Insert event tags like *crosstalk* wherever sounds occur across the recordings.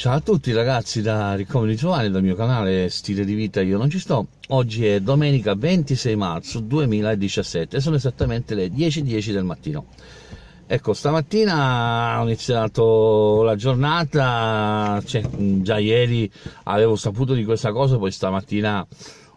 Ciao a tutti ragazzi da Ricomodi Giovanni, dal mio canale Stile di Vita Io Non Ci Sto. Oggi è domenica 26 marzo 2017 sono esattamente le 10.10 del mattino. Ecco, stamattina ho iniziato la giornata, cioè, già ieri avevo saputo di questa cosa, poi stamattina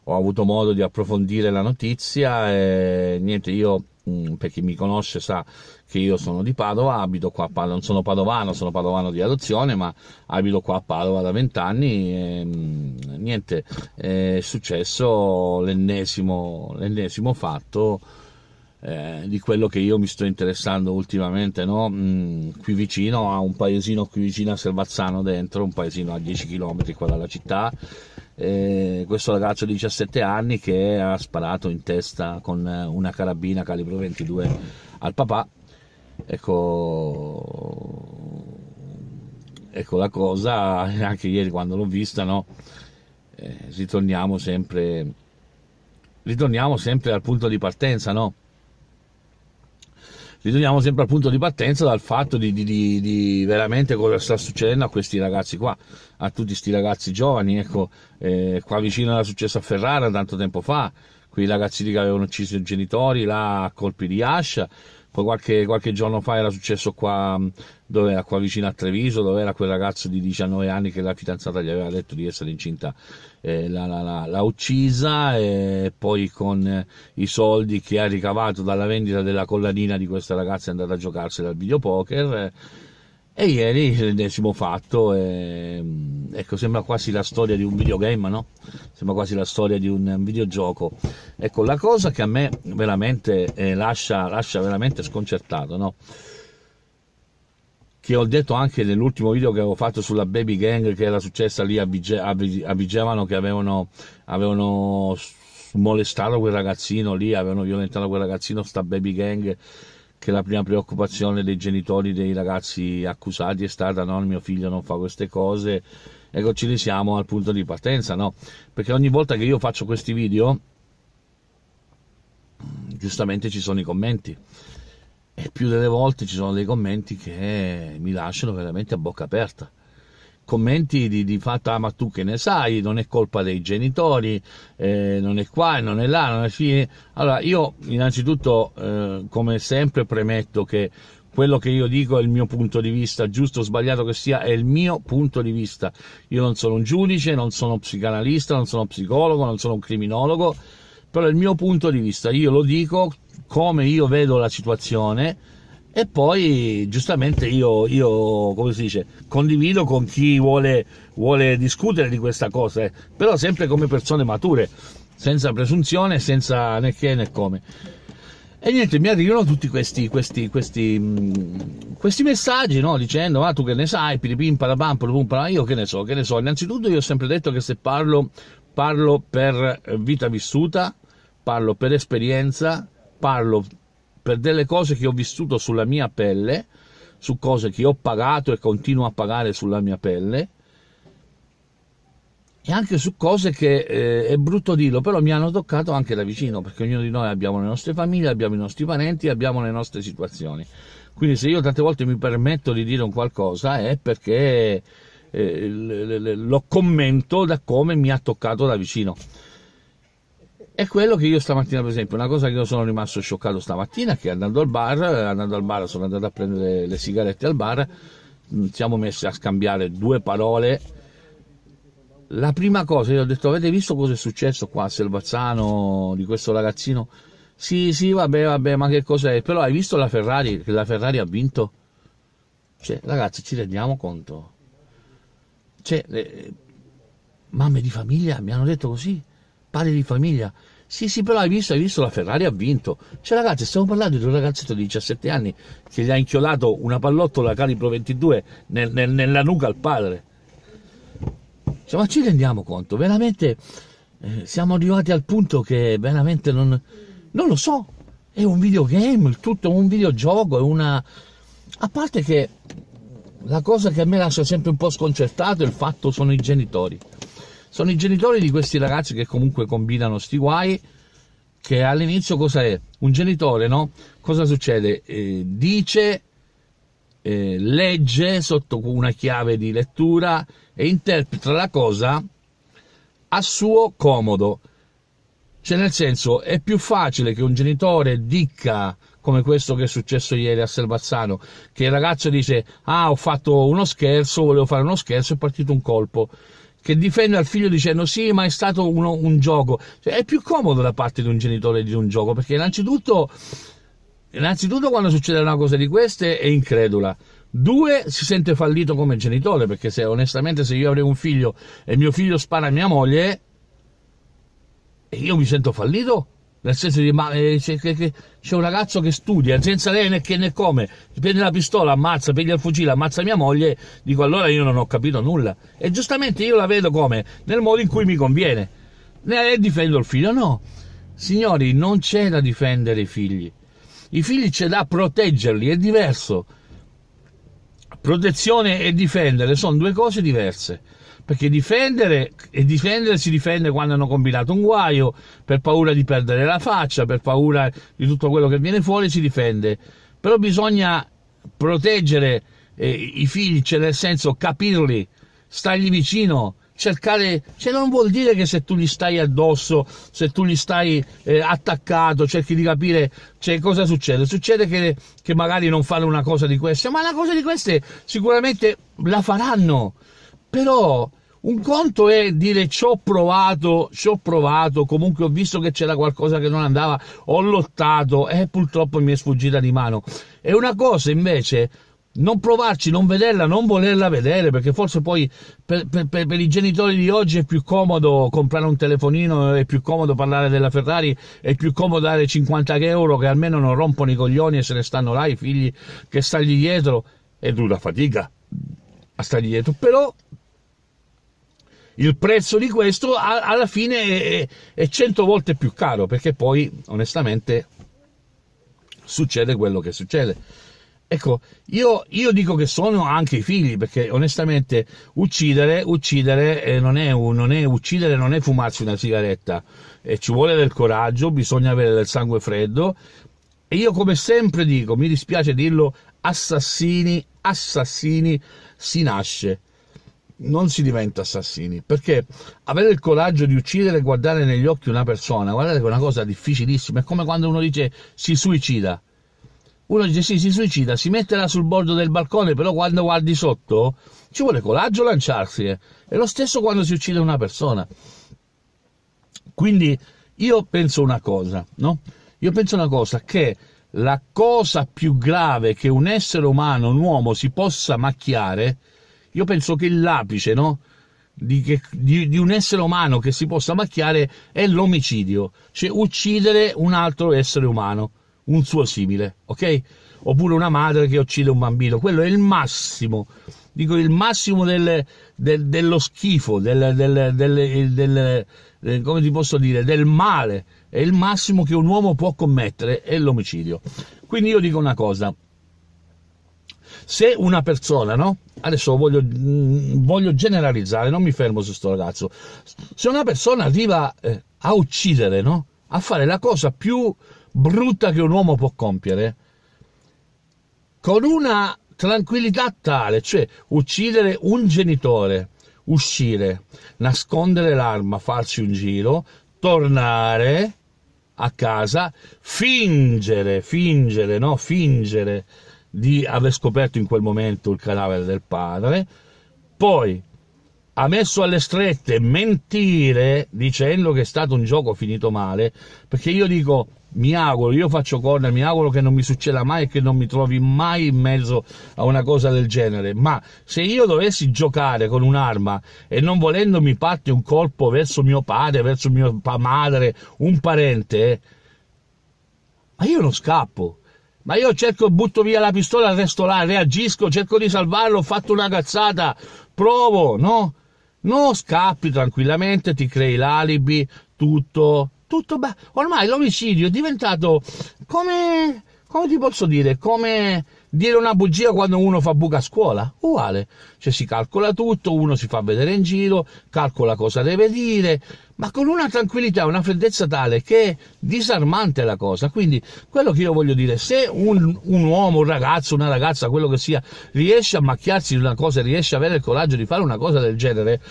ho avuto modo di approfondire la notizia e niente, io Mm, per chi mi conosce sa che io sono di Padova, abito qua a Padova, non sono padovano, sono padovano di adozione, ma abito qua a Padova da vent'anni e mm, niente, è successo l'ennesimo, l'ennesimo fatto eh, di quello che io mi sto interessando ultimamente, no? mm, qui vicino a un paesino qui vicino a Selvazzano dentro, un paesino a 10 km qua dalla città, eh, questo ragazzo di 17 anni che ha sparato in testa con eh, una carabina calibro 22 al papà. Ecco, ecco la cosa, *laughs* anche ieri quando l'ho vista, no? eh, ritorniamo, sempre, ritorniamo sempre al punto di partenza, no? ritorniamo sempre al punto di partenza dal fatto di, di, di, di veramente cosa sta succedendo a questi ragazzi qua, a tutti questi ragazzi giovani, ecco, eh, qua vicino era successo a Ferrara tanto tempo fa, quei ragazzi lì che avevano ucciso i genitori là a colpi di ascia, poi qualche, qualche, giorno fa era successo qua, dove era qua vicino a Treviso, dove era quel ragazzo di 19 anni che la fidanzata gli aveva detto di essere incinta, eh, l'ha, l'ha, l'ha uccisa e poi con eh, i soldi che ha ricavato dalla vendita della collanina di questa ragazza è andata a giocarsela al videopoker. Eh, e ieri il decimo fatto, e, mm, ecco, sembra quasi la storia di un videogame, no? Sembra quasi la storia di un videogioco. Ecco, la cosa che a me veramente eh, lascia, lascia, veramente sconcertato, no? Che ho detto anche nell'ultimo video che avevo fatto sulla baby gang che era successa lì a, Bige- a, a Bigevano, che avevano, avevano molestato quel ragazzino lì, avevano violentato quel ragazzino, sta baby gang che la prima preoccupazione dei genitori dei ragazzi accusati è stata no, il mio figlio non fa queste cose, ecco ci siamo al punto di partenza, no? Perché ogni volta che io faccio questi video, giustamente ci sono i commenti e più delle volte ci sono dei commenti che mi lasciano veramente a bocca aperta commenti di, di, fatto, ah ma tu che ne sai, non è colpa dei genitori, eh, non è qua, non è là, non è fine. Allora io innanzitutto eh, come sempre premetto che quello che io dico è il mio punto di vista, giusto o sbagliato che sia, è il mio punto di vista. Io non sono un giudice, non sono psicanalista, non sono psicologo, non sono un criminologo, però è il mio punto di vista. Io lo dico come io vedo la situazione e poi giustamente io, io, come si dice, condivido con chi vuole, vuole discutere di questa cosa, eh. però sempre come persone mature, senza presunzione, senza né che né come. E niente, mi arrivano tutti questi, questi, questi, mm, questi messaggi no? dicendo: Ma ah, tu che ne sai? Piripim, parabam, parabum, io che ne so, che ne so. Innanzitutto, io ho sempre detto che se parlo, parlo per vita vissuta, parlo per esperienza, parlo per delle cose che ho vissuto sulla mia pelle, su cose che ho pagato e continuo a pagare sulla mia pelle, e anche su cose che eh, è brutto dirlo, però mi hanno toccato anche da vicino, perché ognuno di noi abbiamo le nostre famiglie, abbiamo i nostri parenti, abbiamo le nostre situazioni. Quindi se io tante volte mi permetto di dire un qualcosa è perché eh, lo commento da come mi ha toccato da vicino è quello che io stamattina, per esempio, una cosa che io sono rimasto scioccato stamattina, che andando al bar, andando al bar sono andato a prendere le sigarette al bar, mm, siamo messi a scambiare due parole. La prima cosa, io ho detto, avete visto cosa è successo qua a Selvazzano di questo ragazzino? Sì, sì, vabbè, vabbè, ma che cos'è? Però hai visto la Ferrari, che la Ferrari ha vinto? Cioè, ragazzi, ci rendiamo conto? Cioè, le eh, mamme di famiglia mi hanno detto così padre di famiglia. Sì, sì, però hai visto, hai visto, la Ferrari ha vinto. Cioè, ragazzi, stiamo parlando di un ragazzetto di 17 anni che gli ha inchiolato una pallottola calibro 22 nel, nel, nella nuca al padre. Cioè, ma ci rendiamo conto? Veramente eh, siamo arrivati al punto che veramente non, non lo so. È un videogame, il tutto è un videogioco, è una... A parte che la cosa che a me lascia sempre un po' sconcertato è il fatto sono i genitori. Sono i genitori di questi ragazzi che comunque combinano sti guai, che all'inizio cosa è? Un genitore, no? Cosa succede? Eh, dice, eh, legge sotto una chiave di lettura e interpreta la cosa a suo comodo. Cioè, nel senso, è più facile che un genitore dica come questo che è successo ieri a Selvazzano, che il ragazzo dice: Ah, ho fatto uno scherzo, volevo fare uno scherzo, è partito un colpo che difende al figlio dicendo sì ma è stato uno, un gioco cioè, è più comodo da parte di un genitore di un gioco perché innanzitutto innanzitutto quando succede una cosa di queste è incredula Due, si sente fallito come genitore, perché se onestamente se io avrei un figlio e mio figlio spara a mia moglie, e io mi sento fallito nel senso di ma, eh, c'è, c'è, un ragazzo che studia senza lei né che né come prende la pistola ammazza piglia il fucile ammazza mia moglie dico allora io non ho capito nulla e giustamente io la vedo come nel modo in cui mi conviene e eh, difendo il figlio no signori non c'è da difendere i figli i figli c'è da proteggerli è diverso protezione e difendere sono due cose diverse perché difendere e difendersi difende quando hanno combinato un guaio, per paura di perdere la faccia, per paura di tutto quello che viene fuori si difende, però bisogna proteggere eh, i figli, cioè nel senso capirli, stargli vicino, cercare, cioè non vuol dire che se tu gli stai addosso, se tu gli stai eh, attaccato, cerchi di capire cioè, cosa succede. Succede che, che magari non fanno una cosa di queste, ma una cosa di queste sicuramente la faranno. Però un conto è dire ci ho provato, ci ho provato, comunque ho visto che c'era qualcosa che non andava, ho lottato e purtroppo mi è sfuggita di mano. È una cosa invece non provarci, non vederla, non volerla vedere, perché forse poi per, per, per, i genitori di oggi è più comodo comprare un telefonino, è più comodo parlare della Ferrari, è più comodo dare 50 euro che almeno non rompono i coglioni e se ne stanno là i figli che stargli dietro. È dura fatica a stargli dietro, però il prezzo di questo alla fine è, 100 volte più caro perché poi onestamente succede quello che succede. Ecco, io, io dico che sono anche i figli perché onestamente uccidere, uccidere eh, non, è un, non, è uccidere non è fumarsi una sigaretta, eh, ci vuole del coraggio, bisogna avere del sangue freddo. E io come sempre dico, mi dispiace dirlo, assassini, assassini si nasce non si diventa assassini, perché avere il coraggio di uccidere e guardare negli occhi una persona, guardate che è una cosa difficilissima, è come quando uno dice si suicida. Uno dice sì, si suicida, si metterà sul bordo del balcone, però quando guardi sotto ci vuole coraggio lanciarsi. Eh. È lo stesso quando si uccide una persona. Quindi io penso una cosa, no? Io penso una cosa che la cosa più grave che un essere umano, un uomo si possa macchiare io penso che l'apice, no? Di, che, di, di, un essere umano che si possa macchiare è l'omicidio, cioè uccidere un altro essere umano, un suo simile, ok? Oppure una madre che uccide un bambino, quello è il massimo, dico il massimo del, del, dello schifo, del, del, eh, come ti posso dire, del male, è il massimo che un uomo può commettere, è l'omicidio. Quindi io dico una cosa, se una persona, no? Adesso voglio, mm, voglio generalizzare, non mi fermo su sto ragazzo. Se una persona arriva eh, a uccidere, no? A fare la cosa più brutta che un uomo può compiere, con una tranquillità tale, cioè uccidere un genitore, uscire, nascondere l'arma, farsi un giro, tornare a casa, fingere, fingere, no? Fingere di aver scoperto in quel momento il cadavere del padre, poi ha messo alle strette mentire dicendo che è stato un gioco finito male, perché io dico mi auguro, io faccio corner, mi auguro che non mi succeda mai e che non mi trovi mai in mezzo a una cosa del genere, ma se io dovessi giocare con un'arma e non volendo mi parte un colpo verso mio padre, verso mia madre, un parente, ma io non scappo, ma io cerco, butto via la pistola, resto là, reagisco, cerco di salvarlo, ho fatto una cazzata, provo, no? No, scappi tranquillamente, ti crei l'alibi, tutto, tutto, beh, ormai l'omicidio è diventato come, come ti posso dire, come dire una bugia quando uno fa buca a scuola? Uguale, cioè si calcola tutto, uno si fa vedere in giro, calcola cosa deve dire, ma con una tranquillità, una freddezza tale che è disarmante la cosa. Quindi quello che io voglio dire, se un, un uomo, un ragazzo, una ragazza, quello che sia, riesce a macchiarsi di una cosa, riesce ad avere il coraggio di fare una cosa del genere,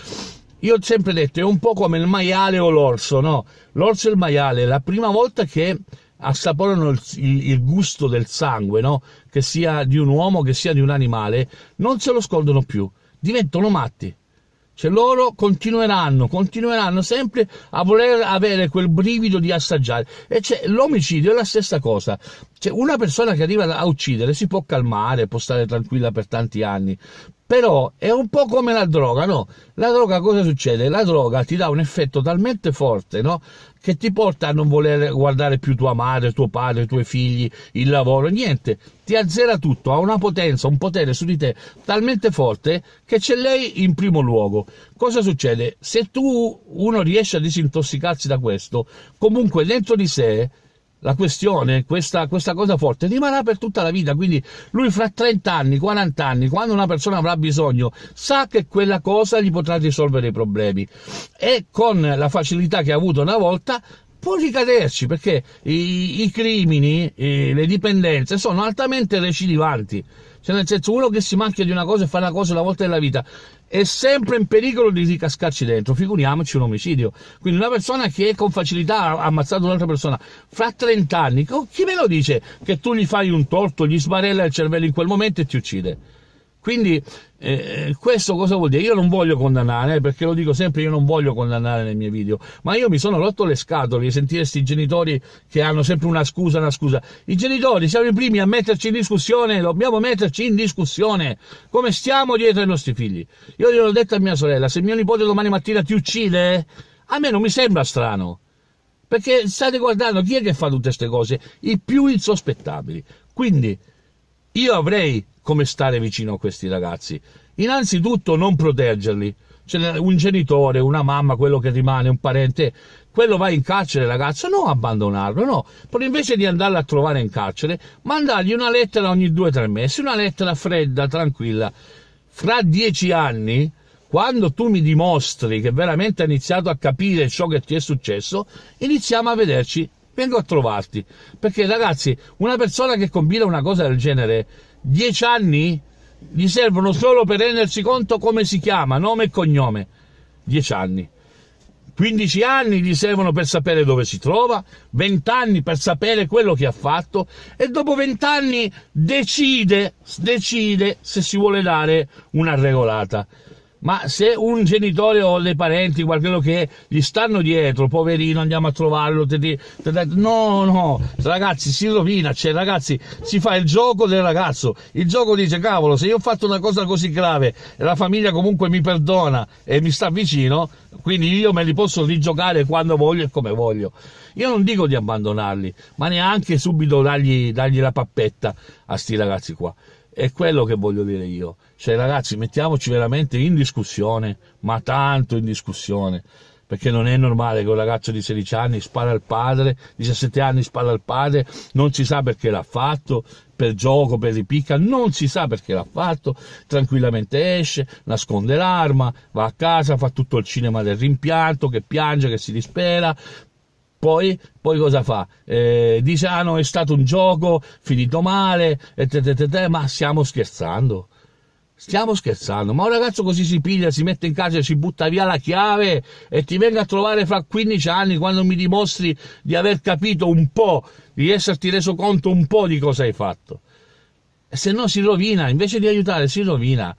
io ho sempre detto, è un po' come il maiale o l'orso, no? L'orso e il maiale, la prima volta che assaporano il, il, il gusto del sangue, no? che sia di un uomo, che sia di un animale, non se lo scordano più, diventano matti. Cioè loro continueranno, continueranno sempre a voler avere quel brivido di assaggiare. E cioè, l'omicidio è la stessa cosa. Cioè, una persona che arriva a uccidere si può calmare, può stare tranquilla per tanti anni, però è un po' come la droga, no? La droga cosa succede? La droga ti dà un effetto talmente forte, no? Che ti porta a non voler guardare più tua madre, tuo padre, i tuoi figli, il lavoro, niente. Ti azzera tutto, ha una potenza, un potere su di te talmente forte che c'è lei in primo luogo. Cosa succede? Se tu uno riesce a disintossicarsi da questo, comunque dentro di sé la questione, questa, questa, cosa forte, rimarrà per tutta la vita. Quindi lui fra 30 anni, 40 anni, quando una persona avrà bisogno, sa che quella cosa gli potrà risolvere i problemi. E con la facilità che ha avuto una volta, può ricaderci perché i, i crimini, eh, le dipendenze sono altamente recidivanti. Cioè, nel senso, uno che si macchia di una cosa e fa una cosa una volta nella vita è sempre in pericolo di ricascarci dentro, figuriamoci un omicidio. Quindi, una persona che con facilità ha ammazzato un'altra persona fra 30 anni, chi me lo dice che tu gli fai un torto, gli sbarella il cervello in quel momento e ti uccide? Quindi eh, questo cosa vuol dire? Io non voglio condannare, eh, perché lo dico sempre, io non voglio condannare nei miei video, ma io mi sono rotto le scatole di sentire questi genitori che hanno sempre una scusa, una scusa. I genitori siamo i primi a metterci in discussione, dobbiamo metterci in discussione come stiamo dietro ai nostri figli. Io glielo ho detto a mia sorella, se mio nipote domani mattina ti uccide, a me non mi sembra strano. Perché state guardando chi è che fa tutte queste cose? I più insospettabili. Quindi io avrei come stare vicino a questi ragazzi. Innanzitutto non proteggerli. Cioè, un genitore, una mamma, quello che rimane, un parente, quello va in carcere, ragazzo, non abbandonarlo, no. Però invece di andarlo a trovare in carcere, mandargli una lettera ogni due o tre mesi, una lettera fredda, tranquilla. Fra dieci anni, quando tu mi dimostri che veramente hai iniziato a capire ciò che ti è successo, iniziamo a vederci, vengo a trovarti. Perché ragazzi, una persona che combina una cosa del genere dieci anni gli servono solo per rendersi conto come si chiama, nome e cognome. Dieci anni. 15 anni gli servono per sapere dove si trova, 20 anni per sapere quello che ha fatto e dopo 20 anni decide, decide se si vuole dare una regolata ma se un genitore o dei parenti, quello che gli stanno dietro, poverino, andiamo a trovarlo, te, te, te, no, no, ragazzi, si rovina, cioè ragazzi, si fa il gioco del ragazzo, il gioco dice, cavolo, se io ho fatto una cosa così grave e la famiglia comunque mi perdona e mi sta vicino, quindi io me li posso rigiocare quando voglio e come voglio. Io non dico di abbandonarli, ma neanche subito dargli, dargli la pappetta a sti ragazzi qua. È quello che voglio dire io. Cioè, ragazzi, mettiamoci veramente in discussione, ma tanto in discussione. Perché non è normale che un ragazzo di 16 anni spara al padre, 17 anni spara al padre, non si sa perché l'ha fatto, per gioco, per ripicca, non si sa perché l'ha fatto, tranquillamente esce, nasconde l'arma, va a casa, fa tutto il cinema del rimpianto, che piange, che si dispera, poi, poi cosa fa? Eh, dice, ah no, è stato un gioco, finito male, e te, te, te, ma stiamo scherzando. Stiamo scherzando, ma un ragazzo così si piglia, si mette in casa, e si butta via la chiave e ti venga a trovare fra 15 anni quando mi dimostri di aver capito un po', di esserti reso conto un po' di cosa hai fatto. E se no si rovina, invece di aiutare si rovina.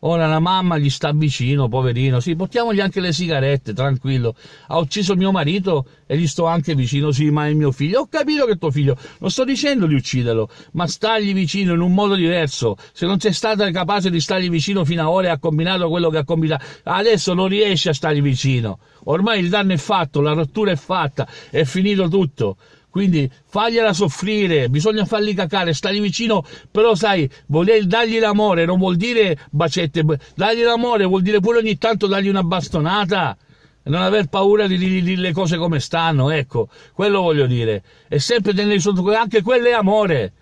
Ora la mamma gli sta vicino, poverino. Sì, portiamogli anche le sigarette, tranquillo. Ha ucciso mio marito e gli sto anche vicino. Sì, ma è mio figlio. Ho capito che è tuo figlio. Non sto dicendo di ucciderlo, ma stargli vicino in un modo diverso. Se non sei stata capace di stargli vicino fino ad ora e ha combinato quello che ha combinato, adesso non riesci a stargli vicino. Ormai il danno è fatto, la rottura è fatta, è finito tutto. Quindi fagliela soffrire, bisogna farli cacare, stargli vicino, però sai, voler dargli l'amore non vuol dire bacette, dargli l'amore vuol dire pure ogni tanto dargli una bastonata e non aver paura di dire le cose come stanno, ecco, quello voglio dire. E sempre tenere sotto anche quello è amore.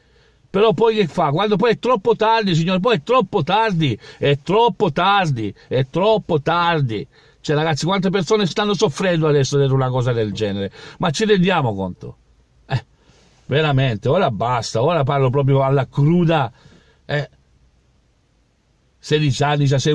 Però poi che fa? Quando poi è troppo tardi, signore, poi è troppo tardi, è troppo tardi, è troppo tardi. Cioè, ragazzi, quante persone stanno soffrendo adesso di una cosa del genere? Ma ci rendiamo conto? veramente, ora basta, ora parlo proprio alla cruda. Eh, 16 anni, 16